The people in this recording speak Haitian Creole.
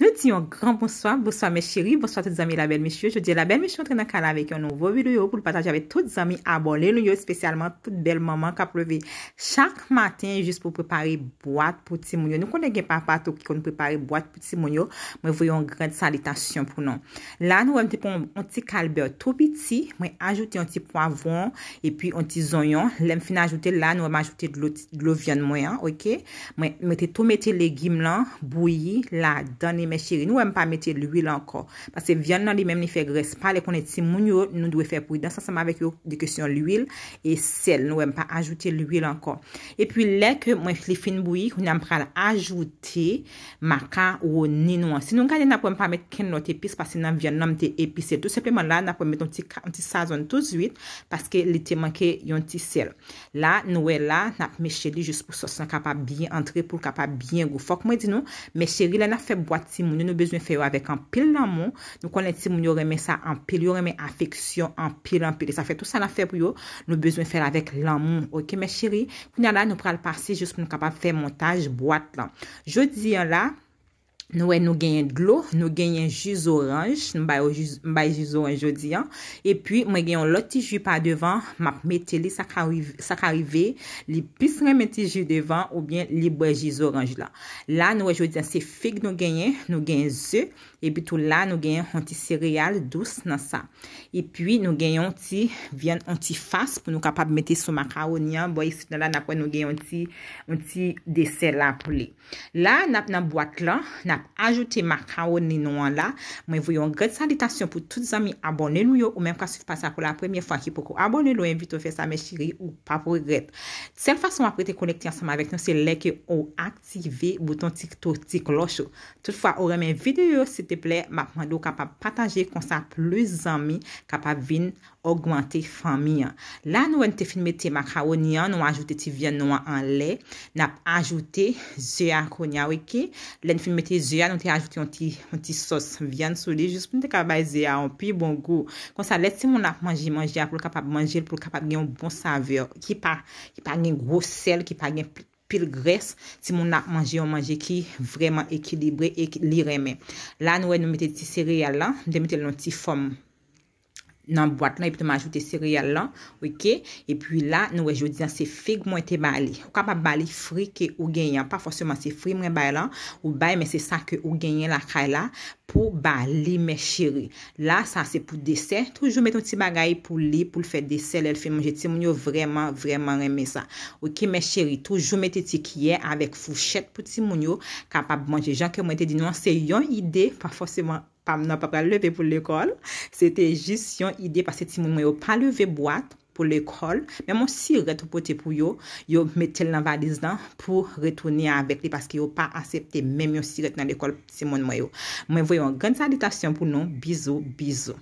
Nou diyon, gran bonsoy, bonsoy me chiri, bonsoy tout zami la bel mechiyo. Je diyon, la bel mechiyo entrenan kala vek yon nouvo video yo pou l pataj ave tout zami abon. Lè yo, spesyalman, tout bel maman ka pleve. Chak maten, jist pou prepari boat pou ti moun yo. Nou konen gen pa pato ki konen prepari boat pou ti moun yo. Mwen voyon gren salitasyon pou nou. La nou wèm te pon, onti kalbe, tou biti, mwen ajouti onti poivon, epi onti zonyon. Lem fin ajouti, la nou wèm ajouti dlo vyon mwen, ok? Mwen te tou meti Mè chéri, nou wèm pa mette l'huil anko. Pase vyon nan li mèm li fè grespa. Le kon eti moun yo, nou dwe fè pou. Dansan sa mè avèk yo di kèsyon l'huil. E sel, nou wèm pa ajoute l'huil anko. E pi lèk mwen flifin bouy. Koun yon pral ajoute maka ou ninouan. Sinon kade nan pou mwen pa mette ken lot epis. Pase nan vyon nan mte epis. Etou sepleman la nan pou mwen mette yon ti sazon tout zuit. Pase ke li te manke yon ti sel. La nou wè la nan mè chéri. Jus pou sos nan kapa biye. Entre Si moun yo nou bezwen fè yo avèk an pil lan moun. Nou kon lè ti moun yo remè sa an pil. Yo remè afeksyon an pil an pil. E sa fè tout sa la fè pou yo. Nou bezwen fè la avèk lan moun. Ok mè chéri. Pou nè la nou pral par si. Jous pou nou kapab fè montaj boat lan. Jou di yon la. Nou wè nou genyen glou, nou genyen jiz oranj, nou bay jiz oranj yo diyan. E pi mwen genyon loti jiz pa devan, mak meteli sak arive, li pis remeti jiz devan ou bien li bay jiz oranj la. La nou wè yo diyan se fek nou genyen, nou genyen ze, e pi tou la nou genyen honti serial dous nan sa. E pi nou genyon ti, vyen honti fas pou nou kapap meti sou makaronyan, boye sit nan la na kwen nou genyon ti, honti desel la pou li. ap ajoute makaroni nou an la. Mwen voyon gred salitasyon pou tout zami abonnen nou yo ou menm kwa souf pasakou la premye fwa ki pokou abonnen nou. Envite ou fe sa me chiri ou pa pou gred. Sel fason apre te konekte ansama vek nou se leke ou aktive bouton tik to tik lochou. Tout fwa ou remen videyo, se te ple, makman do kapap pataje konsa plus zami kapap vin ogwante fami. La nou en te filme te makaroni an, nou ajoute ti vyen nou an le. Nap ajoute ze akonya weke. Len filme te Zeya nou te ajoute yon ti sos. Vyan sou li, jous pou nou te kabay zeya. An pi bon go. Kon sa let, si moun ap manje manje, ap pou l kapap manje, l pou l kapap gen yon bon saveur. Ki pa gen gros sel, ki pa gen pil gres. Si moun ap manje, yon manje ki vreman ekilibre, ekilibre men. La nou e nou mette ti sereya lan, de mette l nou ti fom. nan boat lan, epi te ma ajoute serial lan, weke, epi la, nou wej yo diyan, se fig mwen te bali, wak pa bali fri ke ou genyen, pa fosseman se fri mwen balan, ou bay, men se sa ke ou genyen la kha la, wak pa bali, pou ba li mè chéri. La, sa se pou dese, toujou met ou ti bagay pou li, pou l'fè dese lè l'fè mwenje ti mounyo, vreman, vreman reme sa. Ou ki mè chéri, toujou met ou ti kye, avek fouchet pou ti mounyo, kapap mwenje. Jan ke mwen te di nou, se yon ide, pa fosèman, pa mnen pa pa leve pou l'ekol, se te jis yon ide, pa se ti mounyo pa leve boat, pou l'ekol, men monsi retopote pou yo, yo metel nan valiz nan, pou retouni avek li, paski yo pa asepte, men monsi ret nan l'ekol, semon mwen yo. Mwen voyon, gen sa ditasyon pou nou, bizou, bizou.